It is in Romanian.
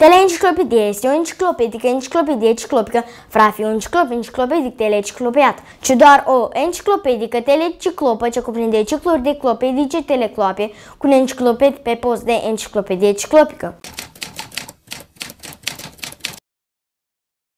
Teleenciclopedie este o enciclopedică, enciclopedie enciclopică, frafi, un ciclop, enciclopedic, teleciclopiat, ci doar o enciclopedică teleciclopă ce cuprinde cicluri de clopedice telecloape, cu un encicloped pe post de enciclopedie ciclopică.